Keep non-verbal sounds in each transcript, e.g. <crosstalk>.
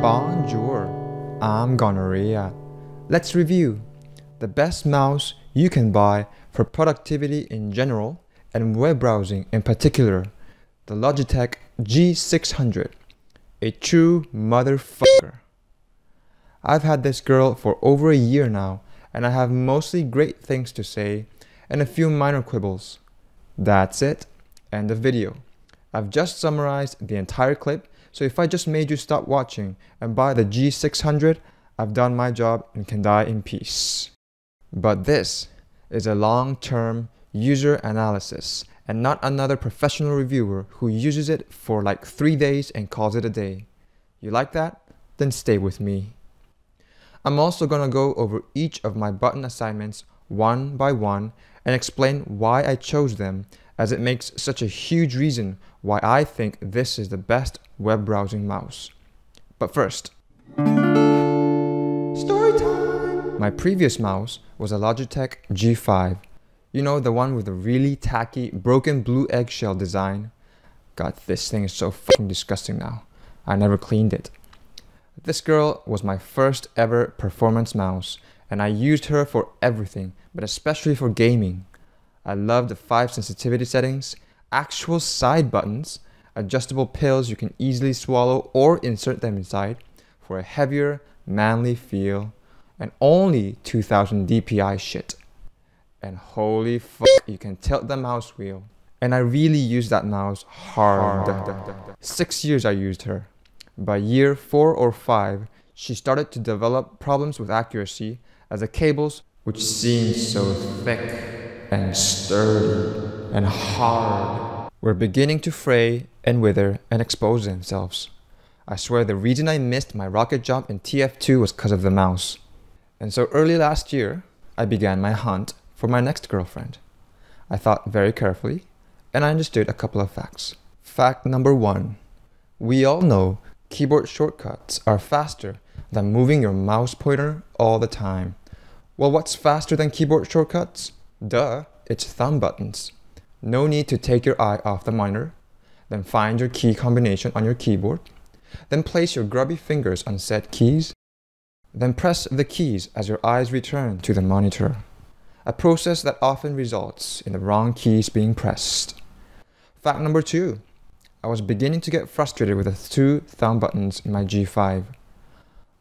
Bonjour, I'm Gonorrhea. Let's review the best mouse you can buy for productivity in general and web browsing in particular, the Logitech G600, a true motherfucker. I've had this girl for over a year now and I have mostly great things to say and a few minor quibbles. That's it, end of video. I've just summarized the entire clip so if I just made you stop watching and buy the G600, I've done my job and can die in peace. But this is a long-term user analysis and not another professional reviewer who uses it for like three days and calls it a day. You like that? Then stay with me. I'm also gonna go over each of my button assignments one by one and explain why I chose them as it makes such a huge reason why I think this is the best web browsing mouse. But first, story time! My previous mouse was a Logitech G5. You know, the one with the really tacky, broken blue eggshell design. God, this thing is so fucking disgusting now. I never cleaned it. This girl was my first ever performance mouse, and I used her for everything, but especially for gaming. I love the five sensitivity settings, actual side buttons, adjustable pills you can easily swallow or insert them inside for a heavier, manly feel, and only 2000 DPI shit. And holy fuck, you can tilt the mouse wheel. And I really use that mouse hard. hard. Six years I used her. By year four or five, she started to develop problems with accuracy as the cables, which seemed so thick, and sturdy and hard were beginning to fray and wither and expose themselves. I swear the reason I missed my rocket jump in TF2 was because of the mouse. And so early last year, I began my hunt for my next girlfriend. I thought very carefully, and I understood a couple of facts. Fact number one we all know keyboard shortcuts are faster than moving your mouse pointer all the time. Well, what's faster than keyboard shortcuts? Duh, it's thumb buttons. No need to take your eye off the monitor. Then find your key combination on your keyboard. Then place your grubby fingers on said keys. Then press the keys as your eyes return to the monitor. A process that often results in the wrong keys being pressed. Fact number two. I was beginning to get frustrated with the two thumb buttons in my G5.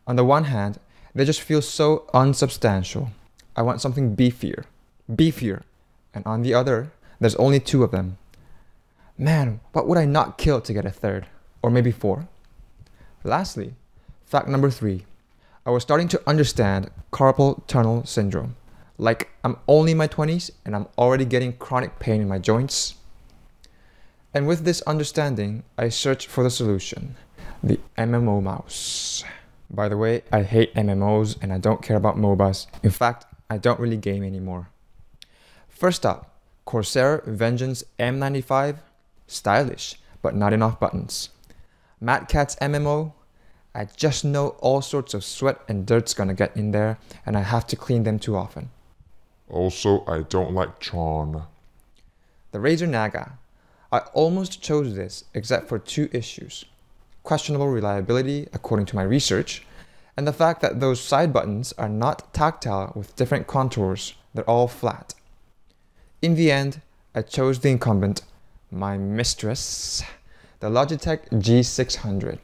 On the one hand, they just feel so unsubstantial. I want something beefier, beefier, and on the other, there's only two of them. Man, what would I not kill to get a third? Or maybe four? Lastly, fact number three I was starting to understand carpal tunnel syndrome. Like, I'm only in my 20s and I'm already getting chronic pain in my joints. And with this understanding, I searched for the solution the MMO mouse. By the way, I hate MMOs and I don't care about MOBAs. In fact, I don't really game anymore. First up, Corsair Vengeance M95, stylish, but not enough buttons. Mad Cat's MMO, I just know all sorts of sweat and dirt's gonna get in there, and I have to clean them too often. Also, I don't like Tron. The Razor Naga. I almost chose this, except for two issues. Questionable reliability, according to my research, and the fact that those side buttons are not tactile with different contours, they're all flat. In the end, I chose the incumbent, my mistress, the Logitech G600.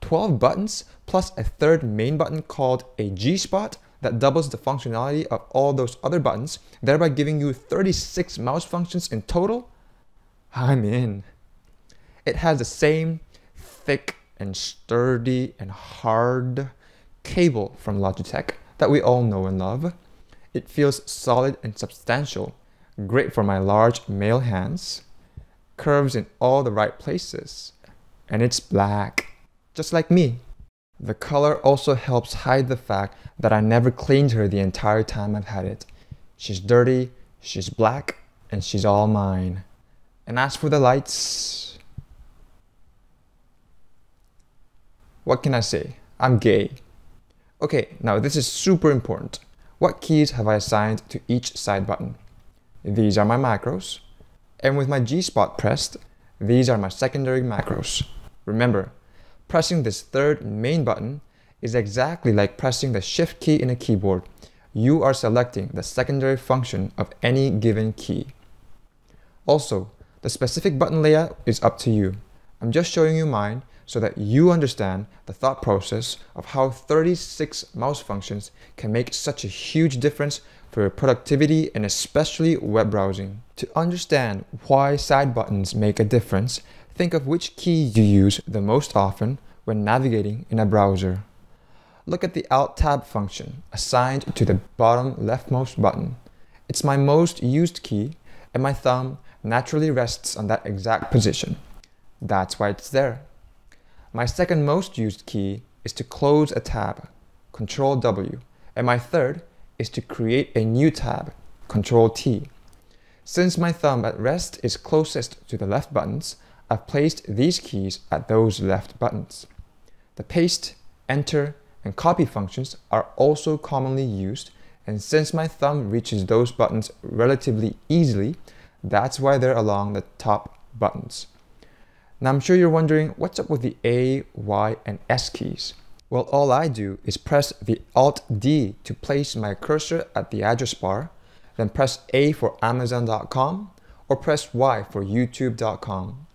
12 buttons plus a third main button called a G-Spot that doubles the functionality of all those other buttons, thereby giving you 36 mouse functions in total? I'm in. It has the same thick and sturdy and hard cable from Logitech that we all know and love. It feels solid and substantial, great for my large male hands, curves in all the right places, and it's black, just like me. The color also helps hide the fact that I never cleaned her the entire time I've had it. She's dirty, she's black, and she's all mine. And as for the lights, what can I say? I'm gay. Okay, now this is super important. What keys have I assigned to each side button? These are my macros. And with my G-spot pressed, these are my secondary macros. Remember, pressing this third main button is exactly like pressing the shift key in a keyboard. You are selecting the secondary function of any given key. Also, the specific button layout is up to you. I'm just showing you mine so that you understand the thought process of how 36 mouse functions can make such a huge difference for productivity and especially web browsing. To understand why side buttons make a difference, think of which key you use the most often when navigating in a browser. Look at the Alt tab function assigned to the bottom leftmost button. It's my most used key and my thumb naturally rests on that exact position. That's why it's there. My second most used key is to close a tab, Control W, and my third is to create a new tab, Ctrl T. Since my thumb at rest is closest to the left buttons, I've placed these keys at those left buttons. The paste, enter, and copy functions are also commonly used, and since my thumb reaches those buttons relatively easily, that's why they're along the top buttons. Now I'm sure you're wondering, what's up with the A, Y, and S keys? Well, all I do is press the Alt-D to place my cursor at the address bar, then press A for Amazon.com or press Y for YouTube.com.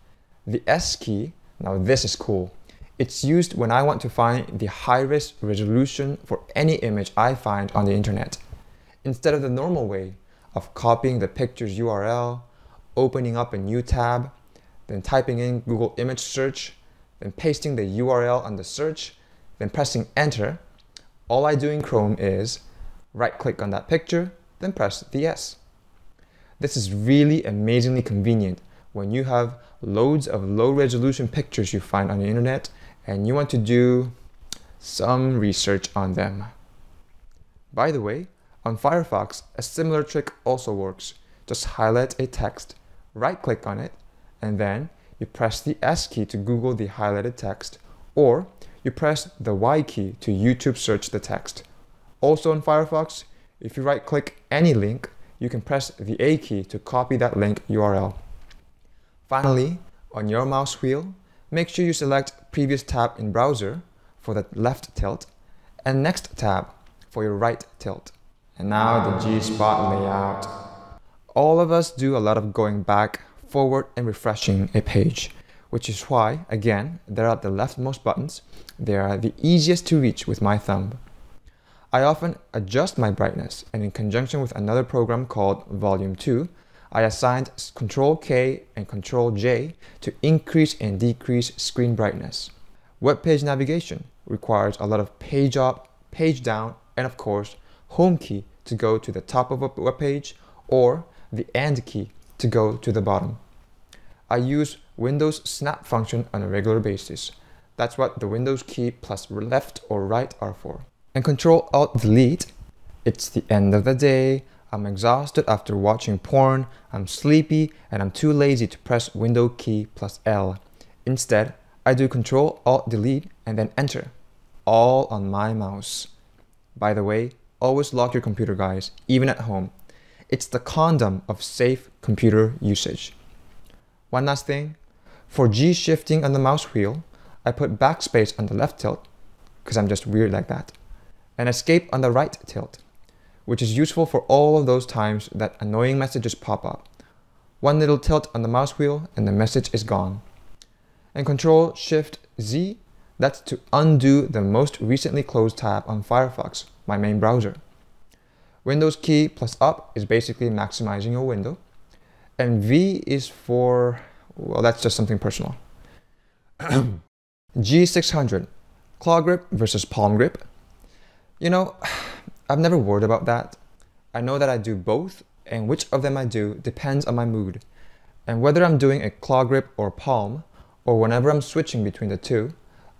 The S key, now this is cool, it's used when I want to find the highest resolution for any image I find on the internet. Instead of the normal way of copying the picture's URL, opening up a new tab, then typing in Google image search, then pasting the URL on the search, then pressing enter, all I do in Chrome is right click on that picture, then press the S. This is really amazingly convenient when you have loads of low resolution pictures you find on the internet and you want to do some research on them. By the way, on Firefox, a similar trick also works. Just highlight a text, right click on it, and then you press the S key to Google the highlighted text, or you press the Y key to YouTube search the text. Also in Firefox, if you right click any link, you can press the A key to copy that link URL. Finally, on your mouse wheel, make sure you select Previous tab in Browser for the left tilt and Next tab for your right tilt. And now the G-spot layout. All of us do a lot of going back, forward, and refreshing a page which is why, again, they're at the leftmost buttons. They are the easiest to reach with my thumb. I often adjust my brightness, and in conjunction with another program called Volume 2, I assigned Ctrl K and Ctrl J to increase and decrease screen brightness. Web page navigation requires a lot of page up, page down, and of course, home key to go to the top of a web page or the end key to go to the bottom. I use Windows snap function on a regular basis. That's what the Windows key plus left or right are for. And Control Alt Delete. It's the end of the day. I'm exhausted after watching porn. I'm sleepy and I'm too lazy to press Window key plus L. Instead, I do Control Alt Delete and then Enter. All on my mouse. By the way, always lock your computer, guys, even at home. It's the condom of safe computer usage. One last thing, for G shifting on the mouse wheel, I put backspace on the left tilt, because I'm just weird like that, and escape on the right tilt, which is useful for all of those times that annoying messages pop up. One little tilt on the mouse wheel and the message is gone. And Control Shift Z, that's to undo the most recently closed tab on Firefox, my main browser. Windows key plus up is basically maximizing your window and V is for, well, that's just something personal. <clears throat> G600, claw grip versus palm grip. You know, I've never worried about that. I know that I do both, and which of them I do depends on my mood. And whether I'm doing a claw grip or palm, or whenever I'm switching between the two,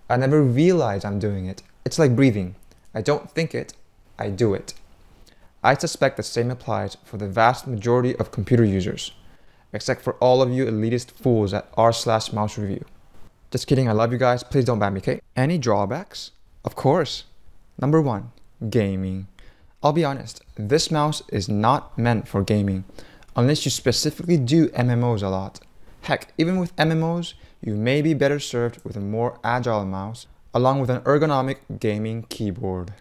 I never realize I'm doing it. It's like breathing. I don't think it, I do it. I suspect the same applies for the vast majority of computer users except for all of you elitist fools at r slash mouse review. Just kidding, I love you guys. Please don't ban me, okay? Any drawbacks? Of course. Number one, gaming. I'll be honest, this mouse is not meant for gaming, unless you specifically do MMOs a lot. Heck, even with MMOs, you may be better served with a more agile mouse, along with an ergonomic gaming keyboard.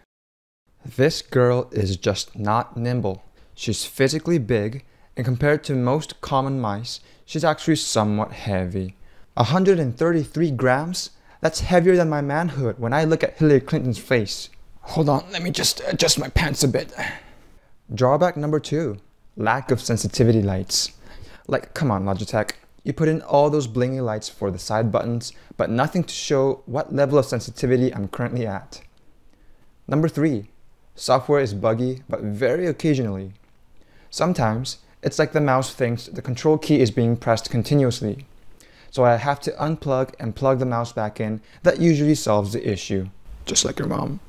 This girl is just not nimble. She's physically big and compared to most common mice, she's actually somewhat heavy. 133 grams? That's heavier than my manhood when I look at Hillary Clinton's face. Hold on, let me just adjust my pants a bit. Drawback number two, lack of sensitivity lights. Like, come on Logitech, you put in all those blingy lights for the side buttons, but nothing to show what level of sensitivity I'm currently at. Number three, software is buggy, but very occasionally. Sometimes, it's like the mouse thinks the control key is being pressed continuously. So I have to unplug and plug the mouse back in. That usually solves the issue. Just like your mom.